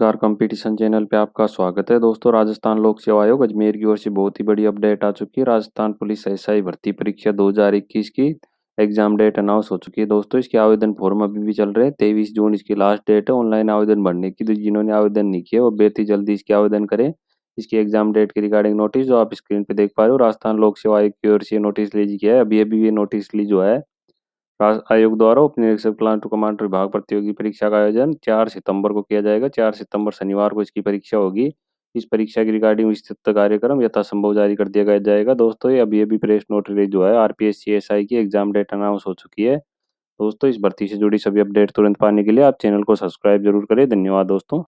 car competition channel पे आपका स्वागत है दोस्तों राजस्थान लोक सेवा आयोग अजमेर की ओर से बहुत ही बड़ी अपडेट आ चुकी है राजस्थान पुलिस एसआई भर्ती परीक्षा 2021 की एग्जाम डेट अनाउंस हो चुकी है दोस्तों इसके आवेदन फॉर्म अभी भी चल रहे हैं तेईस जून इसकी लास्ट डेट है ऑनलाइन आवेदन भरने की तो जिन्होंने आवेदन नहीं किया वो बेहद जल्दी इसके आवेदन करें इसकी एग्जाम डेट के रिगार्डिंग नोटिस जो आप स्क्रीन पे देख पा रहे हो राजस्थान लोक सेवा आयोग की ओर से नोटिस लीजिए अभी अभी ये नोटिस लीज हुआ है आयोग द्वारा उप निरीक्षक प्लांट टू कमांड विभाग प्रतियोगी परीक्षा का आयोजन चार सितंबर को किया जाएगा चार सितंबर शनिवार को इसकी परीक्षा होगी इस परीक्षा की रिगार्डिंग विस्तृत कार्यक्रम यथासंभव जारी कर दिया जाएगा दोस्तों ये अभी अभी प्रेस नोट रिलीज हुआ है आरपीएस सीएसआई की एग्जाम डेट अनाउंस हो चुकी है दोस्तों इस भर्ती से जुड़ी सभी अपडेट तुरंत पाने के लिए आप चैनल को सब्सक्राइब जरूर करें धन्यवाद दोस्तों